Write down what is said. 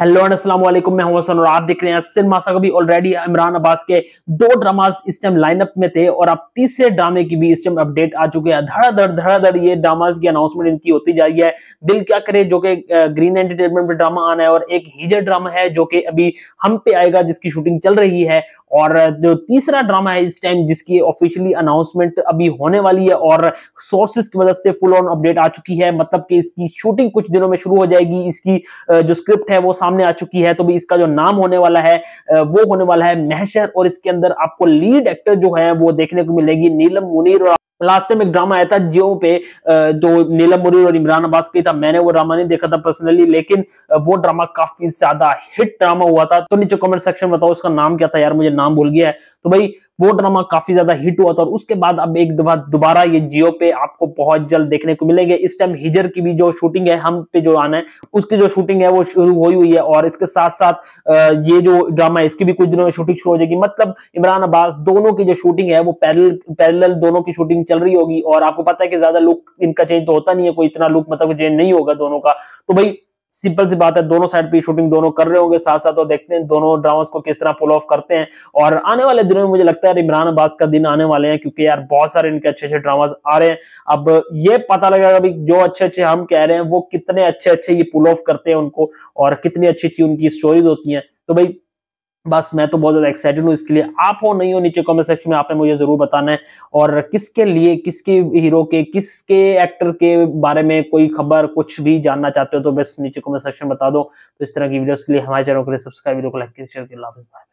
hello and अस्सलाम वालेकुम मैं हूं हसन और आप देख रहे हैं सिनेमा भी ऑलरेडी इमरान अब्बास के दो ड्रामास इस टाइम लाइनअप में थे और अब तीसरे ड्रामे की भी इस टाइम अपडेट आ चुके हैं धड़ाधड़ धड़ाधड़ ये ड्रामास की अनाउंसमेंट इनकी होती जा रही है दिल क्या करे जो कि ग्रीन एंटरटेनमेंट में ड्रामा आना है और एक हीजर ड्रामा है जो कि अभी हम पे आएगा जिसकी शूटिंग चल रही है और जो तीसरा ड्रामा है इस टाइम जिसकी ऑफिशियली अनाउंसमेंट अभी होने वाली है और सोर्सेस की मदद से फुल ऑन अपडेट आ चुकी है मतलब कि इसकी शूटिंग कुछ दिनों में शुरू हो जाएगी इसकी जो स्क्रिप्ट है वो सामने आ चुकी है तो भी इसका जो नाम होने वाला है वो होने वाला है महशर और इसके अंदर आपको लीड एक्टर जो है वो देखने को मिलेगी नीलम मुनीर और लास्ट टाइम एक ड्रामा आया था जियो पे जो नीलम मुरीर और इमरान अब्बास की था मैंने वो ड्रामा नहीं देखा था पर्सनली लेकिन वो ड्रामा काफी ज्यादा हिट ड्रामा हुआ था तो नीचे कमेंट सेक्शन बताओ उसका नाम क्या था यार मुझे नाम भूल गया है तो भाई वो ड्रामा काफी ज्यादा हिट हुआ था और उसके बाद अब एक दोबारा ये जियो पे आपको बहुत जल्द देखने को मिलेंगे इस टाइम हिजर की भी जो शूटिंग है हम पे जो आना है उसकी जो शूटिंग है वो शुरू हुई हुई है और इसके साथ साथ ये जो ड्रामा है इसकी भी कुछ दिनों में शूटिंग शुरू हो जाएगी मतलब इमरान अब्बास दोनों की जो शूटिंग है वो पैरल पैरल दोनों की शूटिंग चल रही होगी और आपको पता है कि ज्यादा लुक इनका चेंज तो होता नहीं है कोई इतना लुक मतलब चेंज नहीं होगा दोनों का तो भाई सिंपल सी बात है दोनों साइड पे शूटिंग दोनों कर रहे होंगे साथ साथ और देखते हैं दोनों ड्रामास को किस तरह पुल ऑफ करते हैं और आने वाले दिनों में मुझे लगता है इमरान अब्बास का दिन आने वाले हैं क्योंकि यार बहुत सारे इनके अच्छे अच्छे ड्रामास आ रहे हैं अब ये पता लगेगा भी जो अच्छे अच्छे हम कह रहे हैं वो कितने अच्छे अच्छे ये पुल ऑफ करते हैं उनको और कितनी अच्छी अच्छी उनकी स्टोरीज होती है तो भाई बस मैं तो बहुत ज़्यादा एक्साइटेड हूँ इसके लिए आप हो नहीं हो नीचे कमेंट सेक्शन में आपने मुझे ज़रूर बताना है और किसके लिए किसके हीरो के किसके एक्टर के बारे में कोई खबर कुछ भी जानना चाहते हो तो बस नीचे कमेंट सेक्शन में बता दो तो इस तरह की वीडियोस के लिए हमारे चैनल को सब्सक्राइब वीडियो को लाइक के लाभ कीजिए